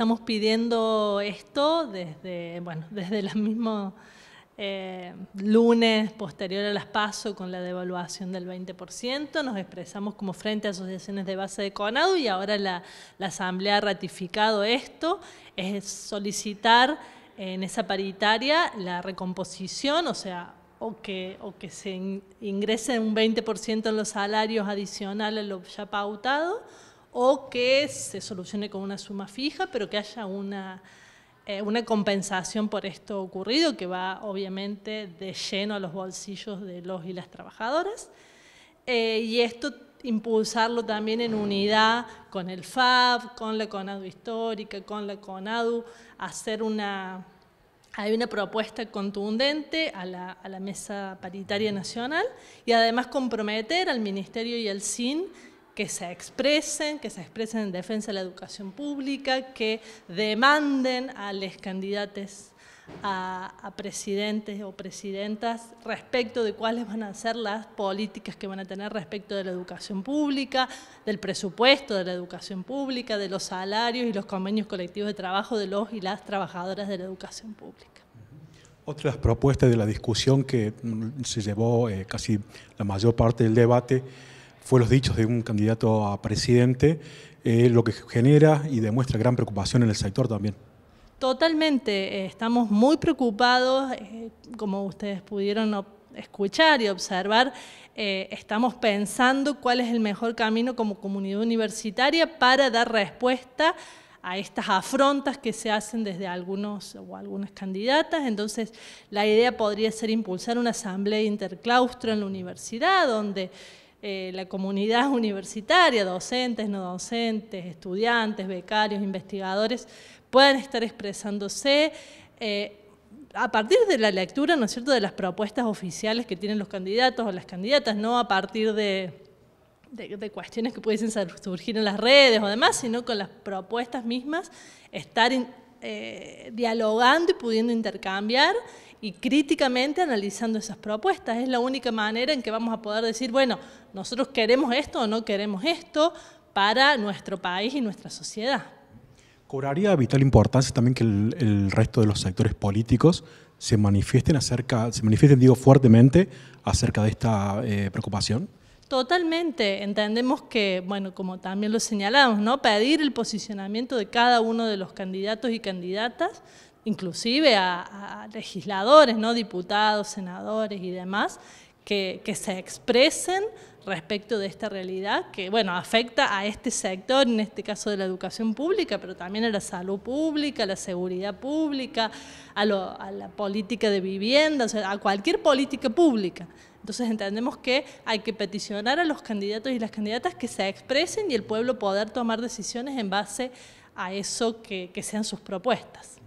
Estamos pidiendo esto desde, bueno, desde el mismo eh, lunes posterior a las PASO con la devaluación del 20%, nos expresamos como frente a asociaciones de base de CONADU y ahora la, Asamblea ha ratificado esto, es solicitar en esa paritaria la recomposición, o sea, o que, o que se ingrese un 20% en los salarios adicionales a lo ya pautado, o que se solucione con una suma fija, pero que haya eh, una, compensación por esto ocurrido, que va obviamente de lleno a los bolsillos de los y las trabajadoras. Eh, y esto impulsarlo también en unidad con el FAB, con la CONADU histórica, con la CONADU, hacer una, hay una propuesta contundente a la, a la mesa paritaria nacional y además comprometer al Ministerio y al CIN que se expresen, que se expresen en defensa de la educación pública, que demanden a los candidatos a, presidentes o presidentas respecto de cuáles van a ser las políticas que van a tener respecto de la educación pública, del presupuesto de la educación pública, de los salarios y los convenios colectivos de trabajo de los y las trabajadoras de la educación pública. Otras propuestas de la discusión que mm, se llevó eh, casi la mayor parte del debate fue los dichos de un candidato a presidente, eh, lo que genera y demuestra gran preocupación en el sector también. Totalmente, eh, estamos muy preocupados, eh, como ustedes pudieron escuchar y observar, estamos pensando cuál es el mejor camino como comunidad universitaria para dar respuesta a estas afrontas que se hacen desde algunos o algunas candidatas. Entonces, la idea podría ser impulsar una asamblea interclaustro en la universidad, donde eh, la comunidad universitaria, docentes, no docentes, estudiantes, becarios, investigadores, puedan estar expresándose eh, a partir de la lectura, ¿no es cierto?, de las propuestas oficiales que tienen los candidatos o las candidatas, no a partir de, cuestiones que pudiesen surgir en las redes o demás, sino con las propuestas mismas, estar eh, dialogando y pudiendo intercambiar y críticamente analizando esas propuestas. Es la única manera en que vamos a poder decir, bueno, nosotros queremos esto o no queremos esto para nuestro país y nuestra sociedad. Cobraría vital importancia también que el, resto de los sectores políticos se manifiesten acerca, se manifiesten, digo, fuertemente acerca de esta eh, preocupación. Totalmente, entendemos que, bueno, como también lo señalamos, ¿no? pedir el posicionamiento de cada uno de los candidatos y candidatas inclusive a, legisladores, ¿no? diputados, senadores y demás, que, se expresen respecto de esta realidad que, bueno, afecta a este sector, en este caso de la educación pública, pero también a la salud pública, a la seguridad pública, a, lo, a la política de vivienda, a cualquier política pública. Entonces entendemos que hay que peticionar a los candidatos y las candidatas que se expresen y el pueblo poder tomar decisiones en base a eso que sean sus propuestas.